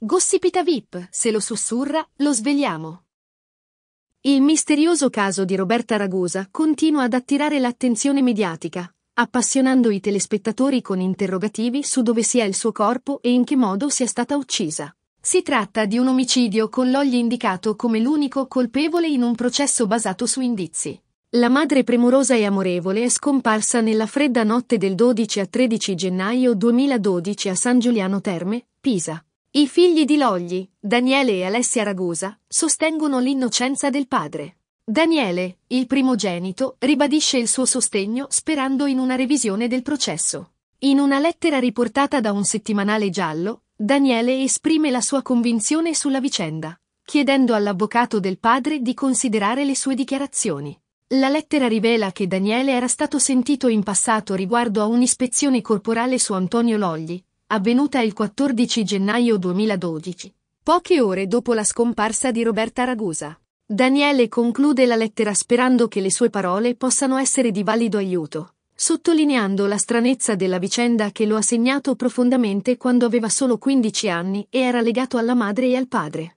Gossipita VIP, se lo sussurra, lo svegliamo. Il misterioso caso di Roberta Ragusa continua ad attirare l'attenzione mediatica, appassionando i telespettatori con interrogativi su dove sia il suo corpo e in che modo sia stata uccisa. Si tratta di un omicidio con l'ogli indicato come l'unico colpevole in un processo basato su indizi. La madre premurosa e amorevole è scomparsa nella fredda notte del 12 a 13 gennaio 2012 a San Giuliano Terme, Pisa. I figli di Logli, Daniele e Alessia Ragosa, sostengono l'innocenza del padre. Daniele, il primogenito, ribadisce il suo sostegno sperando in una revisione del processo. In una lettera riportata da un settimanale giallo, Daniele esprime la sua convinzione sulla vicenda, chiedendo all'avvocato del padre di considerare le sue dichiarazioni. La lettera rivela che Daniele era stato sentito in passato riguardo a un'ispezione corporale su Antonio Logli, avvenuta il 14 gennaio 2012, poche ore dopo la scomparsa di Roberta Ragusa. Daniele conclude la lettera sperando che le sue parole possano essere di valido aiuto, sottolineando la stranezza della vicenda che lo ha segnato profondamente quando aveva solo 15 anni e era legato alla madre e al padre.